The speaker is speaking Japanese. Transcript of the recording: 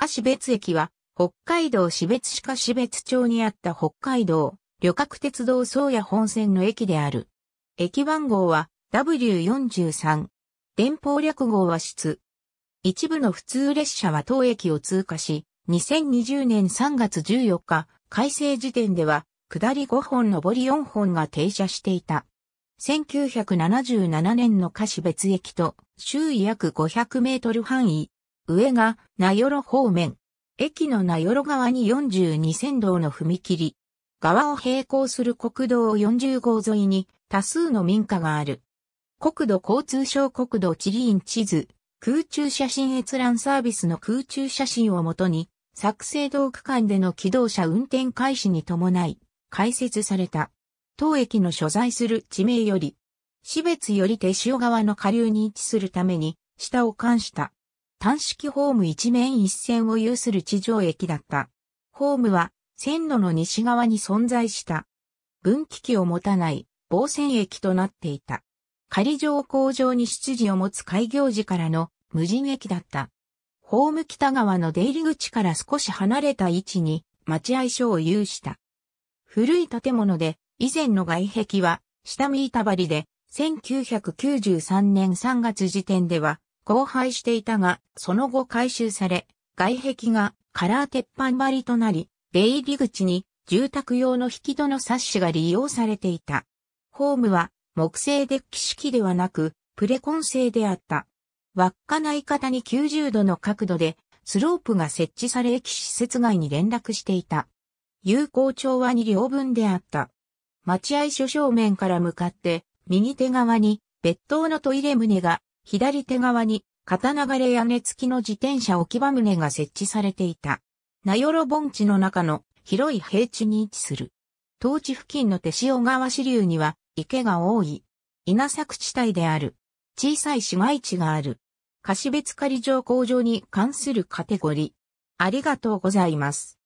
下市別駅は、北海道市別市下市別町にあった北海道、旅客鉄道宗谷本線の駅である。駅番号は W43。電報略号は室。一部の普通列車は当駅を通過し、2020年3月14日、改正時点では、下り5本上り4本が停車していた。1977年の下市別駅と、周囲約500メートル範囲、上が、名寄方面。駅の名寄側に42線道の踏切。側を並行する国道40号沿いに多数の民家がある。国土交通省国土地理院地図、空中写真閲覧サービスの空中写真をもとに、作成道区間での機動車運転開始に伴い、開設された。当駅の所在する地名より、市別より手塩川の下流に位置するために、下を冠した。単式ホーム一面一線を有する地上駅だった。ホームは線路の西側に存在した。分岐器を持たない防線駅となっていた。仮上工場に出自を持つ開業時からの無人駅だった。ホーム北側の出入り口から少し離れた位置に待合所を有した。古い建物で以前の外壁は下見板張りで1993年3月時点では荒廃していたが、その後改修され、外壁がカラー鉄板張りとなり、出入り口に住宅用の引き戸のサッシが利用されていた。ホームは木製デッキ式ではなく、プレコン製であった。稚内方に90度の角度で、スロープが設置され駅施設外に連絡していた。有効調和に両分であった。待合所正面から向かって、右手側に別棟のトイレ棟が左手側に、片流れ屋根付きの自転車置き場棟が設置されていた。名寄盆地の中の広い平地に位置する。当地付近の手塩川支流には池が多い。稲作地帯である。小さい市街地がある。貸別仮上工場に関するカテゴリー。ありがとうございます。